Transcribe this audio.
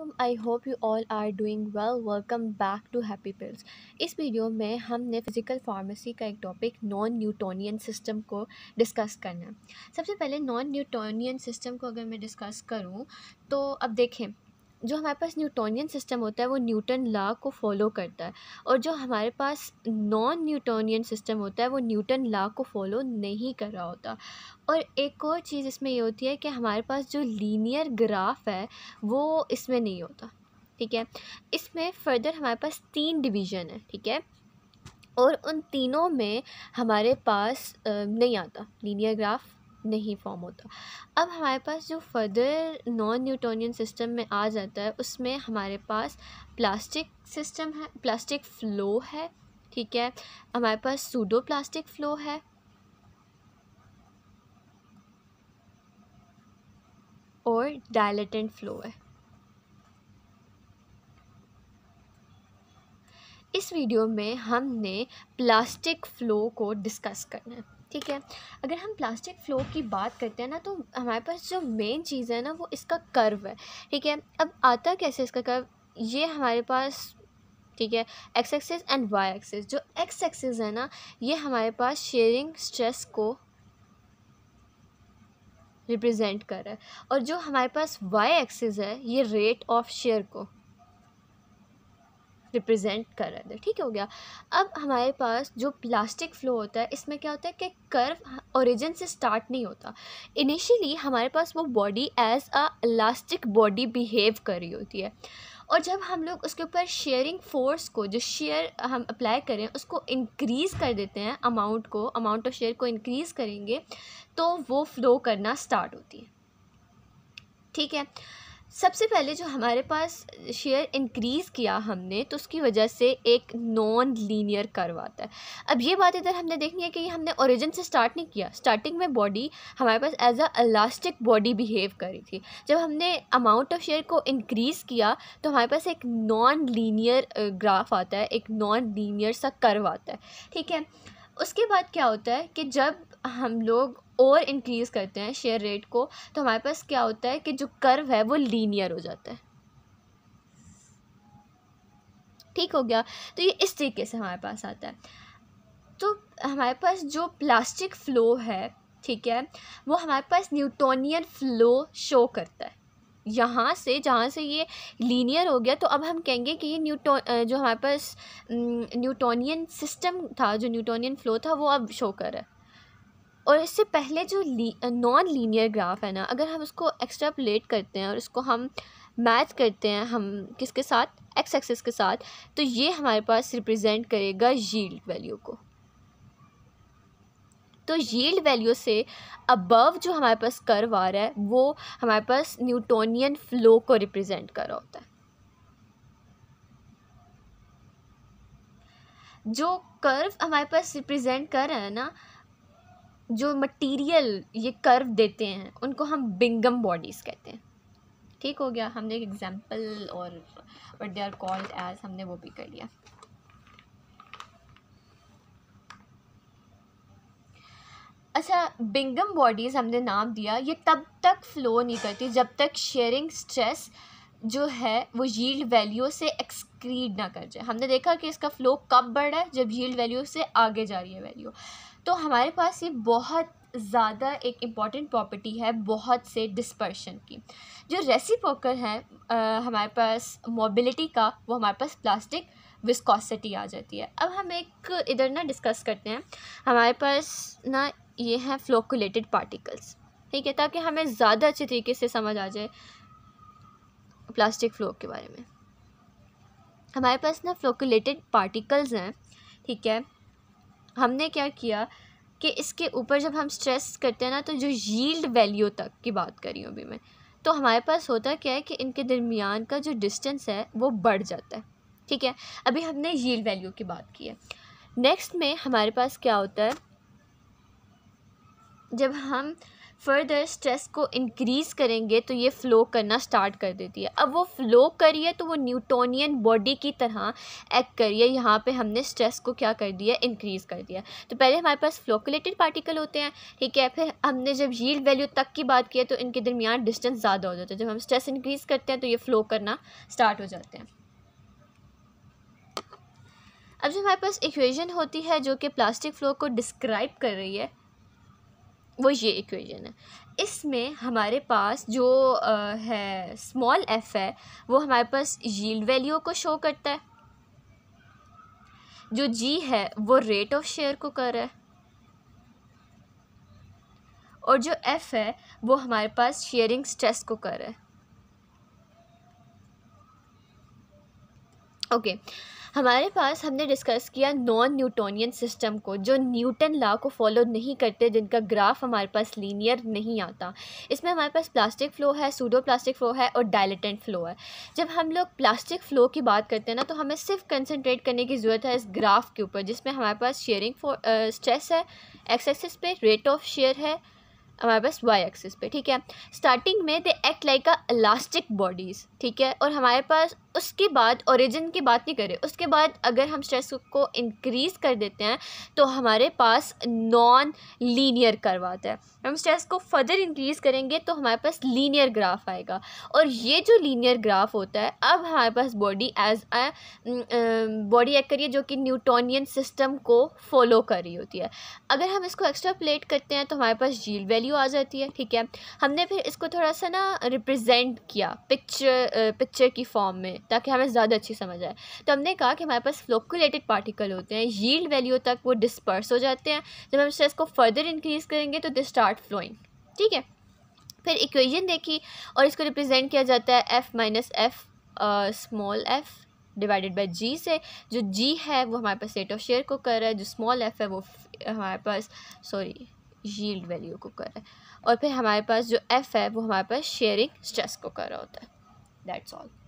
वालेकुम I hope you all are doing well welcome back to Happy Pills इस video में हमने physical pharmacy का एक टॉपिक नॉन न्यूटोनियन सिस्टम को डिस्कस करना है सबसे पहले नॉन न्यूटोनियन सिस्टम को अगर मैं डिस्कस करूं तो अब देखें जो हमारे पास न्यूटोनियन सिस्टम होता है वो न्यूटन लॉ को फॉलो करता है और जो हमारे पास नॉन न्यूटोनियन सिस्टम होता है वो न्यूटन लॉ को फॉलो नहीं कर रहा होता और एक और चीज़ इसमें ये होती है कि हमारे पास जो लीनियर ग्राफ है वो इसमें नहीं होता ठीक है इसमें फर्दर हमारे पास तीन डिवीज़न है ठीक है और उन तीनों में हमारे पास नहीं आता लीनियर ग्राफ नहीं फॉर्म होता अब हमारे पास जो फर्दर नॉन न्यूटोनियन सिस्टम में आ जाता है उसमें हमारे पास प्लास्टिक सिस्टम है प्लास्टिक फ्लो है ठीक है हमारे पास सूडो प्लास्टिक फ्लो है और डायलेटेंट फ्लो है इस वीडियो में हमने प्लास्टिक फ़्लो को डिस्कस करना है ठीक है अगर हम प्लास्टिक फ्लो की बात करते हैं ना तो हमारे पास जो मेन चीज़ है ना वो इसका कर्व है ठीक है अब आता कैसे इसका कर्व ये हमारे पास ठीक है X axis and Y axis जो एक्स एक्सेस है ना ये हमारे पास शेयरिंग स्ट्रेस को रिप्रेजेंट कर रहा है और जो हमारे पास वाई एक्सेस है ये रेट ऑफ शेयर को रिप्रेजेंट कर रहे थे ठीक हो गया अब हमारे पास जो प्लास्टिक फ्लो होता है इसमें क्या होता है कि कर्व ओरिजिन से स्टार्ट नहीं होता इनिशियली हमारे पास वो body as a elastic body behave कर रही होती है और जब हम लोग उसके ऊपर शेयरिंग फोर्स को जो शेयर हम अप्लाई करें उसको इंक्रीज़ कर देते हैं अमाउंट को अमाउंट ऑफ शेयर को इंक्रीज़ करेंगे तो वो फ्लो करना स्टार्ट होती है ठीक है सबसे पहले जो हमारे पास शेयर इंक्रीज़ किया हमने तो उसकी वजह से एक नॉन लीनियर कर्व आता है अब ये बात इधर हमने देखनी है कि हमने ओरिजिन से स्टार्ट नहीं किया स्टार्टिंग में बॉडी हमारे पास एज अ बॉडी बिहेव करी थी जब हमने अमाउंट ऑफ शेयर को इंक्रीज़ किया तो हमारे पास एक नॉन लीनियर ग्राफ आता है एक नॉन लीनियर सा कर्व आता है ठीक है उसके बाद क्या होता है कि जब हम लोग और इंक्रीज़ करते हैं शेयर रेट को तो हमारे पास क्या होता है कि जो कर्व है वो लीनियर हो जाता है ठीक हो गया तो ये इस तरीके से हमारे पास आता है तो हमारे पास जो प्लास्टिक फ़्लो है ठीक है वो हमारे पास न्यूटोनियन फ़्लो शो करता है यहाँ से जहाँ से ये लीनियर हो गया तो अब हम कहेंगे कि ये न्यूटो जो हमारे पास न्यूटोनियन सिस्टम था जो न्यूटोनियन फ्लो था वो अब शो कर रहा है और इससे पहले जो नॉन लीनियर ग्राफ है ना अगर हम उसको प्लेट करते हैं और उसको हम मैच करते हैं हम किसके साथ एक्स एक्सेस के साथ तो ये हमारे पास रिप्रेजेंट करेगा जील्ड वैल्यू को तो यील्ड वैल्यू से अबव जो हमारे पास कर्व आ रहा है वो हमारे पास न्यूटोनियन फ्लो को रिप्रेजेंट कर रहा होता है जो कर्व हमारे पास रिप्रेजेंट कर रहा है ना जो मटेरियल ये कर्व देते हैं उनको हम बिंगम बॉडीज़ कहते हैं ठीक हो गया हमने एक एग्जांपल और what they are called as हमने वो भी कर लिया अच्छा बिंगम बॉडीज़ हमने नाम दिया ये तब तक फ़्लो नहीं करती जब तक शेयरिंग स्ट्रेस जो है वो यील्ड वैल्यू से एक्सक्रीड ना कर जाए हमने देखा कि इसका फ़्लो कब बढ़ रहा है जब यील्ड वैल्यू से आगे जा रही है वैल्यू तो हमारे पास ये बहुत ज़्यादा एक इम्पॉर्टेंट प्रॉपर्टी है बहुत से डिस्पर्शन की जो रेसिप्रोकल है आ, हमारे पास मोबिलिटी का वो हमारे पास प्लास्टिक विस्कोसिटी आ जाती है अब हम एक इधर ना डिस्कस करते हैं हमारे पास ना ये हैं फ्लोकुलेटेड पार्टिकल्स ठीक है ताकि हमें ज़्यादा अच्छे तरीके से समझ आ जाए प्लास्टिक फ्लो के बारे में हमारे पास ना फ्लोकुलेटेड पार्टिकल्स हैं ठीक है हमने क्या किया कि इसके ऊपर जब हम स्ट्रेस करते हैं ना तो जो यील्ड वैल्यू तक की बात करी हूँ अभी मैं तो हमारे पास होता क्या है कि इनके दरमियान का जो डिस्टेंस है वो बढ़ जाता है ठीक है अभी हमने यील्ड वैल्यू की बात की है नेक्स्ट में हमारे पास क्या होता है जब हम फर्दर स्ट्रेस को इंक्रीज़ करेंगे तो ये फ़्लो करना स्टार्ट कर देती है अब वो फ़्लो करिए तो वो न्यूटोनियन बॉडी की तरह एक्ट करिए यहाँ पे हमने स्ट्रेस को क्या कर दिया इंक्रीज़ कर दिया तो पहले हमारे पास फ्लोकुलेटेड पार्टिकल होते हैं ठीक है फिर हमने जब यील्ड वैल्यू तक की बात की है तो इनके दरमियान डिस्टेंस ज़्यादा हो जाता है जब हम स्ट्रेस इंक्रीज़ करते हैं तो ये फ़्लो करना स्टार्ट हो जाते हैं अब जो हमारे पास इक्वेशन होती है जो कि प्लास्टिक फ्लो को डिस्क्राइब कर रही है वो ये इक्वेशन है इसमें हमारे पास जो आ, है स्मॉल एफ है वो हमारे पास यील्ड वैल्यू को शो करता है जो जी है वो रेट ऑफ शेयर को कर रहा है और जो एफ़ है वो हमारे पास शेयरिंग स्ट्रेस को कर रहा है ओके okay. हमारे पास हमने डिस्कस किया नॉन न्यूटोनियन सिस्टम को जो न्यूटन लॉ को फॉलो नहीं करते जिनका ग्राफ हमारे पास लीनियर नहीं आता इसमें हमारे पास प्लास्टिक फ़्लो है सूडो प्लास्टिक फ़्लो है और डायलेटेंट फ़्लो है जब हम लोग प्लास्टिक फ़्लो की बात करते हैं ना तो हमें सिर्फ कंसनट्रेट करने की ज़रूरत है इस ग्राफ के ऊपर जिसमें हमारे पास शेयरिंग फॉर स्ट्रेस है एक्सेसिस पे रेट ऑफ शेयर है हमारे पास वाई एक्सिस पे ठीक है स्टार्टिंग में they act like a elastic bodies ठीक है और हमारे पास उसके बाद ओरिजिन की बात नहीं कर रहे उसके बाद अगर हम स्ट्रेस को इंक्रीज़ कर देते हैं तो हमारे पास नॉन लीनियर कर्व आता है हम स्ट्रेस को फर्दर इंक्रीज़ करेंगे तो हमारे पास लीनियर ग्राफ आएगा और ये जो लीनियर ग्राफ होता है अब हमारे पास body as a body act करिए जो कि न्यूटोनियन सिस्टम को फॉलो कर रही होती है अगर हम इसको एक्स्ट्रा प्लेट करते हैं तो हमारे पास जील वैल्यू आ जाती है ठीक है हमने फिर इसको थोड़ा सा ना रिप्रजेंट किया पिक्चर पिक्चर की फॉर्म में ताकि हमें ज़्यादा अच्छी समझ आए तो हमने कहा कि हमारे पास फ्लोकुलेटेड पार्टिकल होते हैं यील्ड वैल्यू तक वो डिस्पर्स हो जाते हैं जब हम स्ट्रेस को फर्दर इंक्रीज़ करेंगे तो दे स्टार्ट फ्लोइंग ठीक है फिर इक्वेशन देखी और इसको रिप्रेजेंट किया जाता है F minus F small F divided by G से जो जी है वो हमारे पास रेट ऑफ शेयर को कर रहा है जो स्मॉल एफ़ है वो हमारे पास सॉरी यील्ड वैल्यू को कर रहा है और फिर हमारे पास जो एफ़ है वो हमारे पास शेयरिंग स्ट्रेस को कर रहा होता है दैट्स ऑल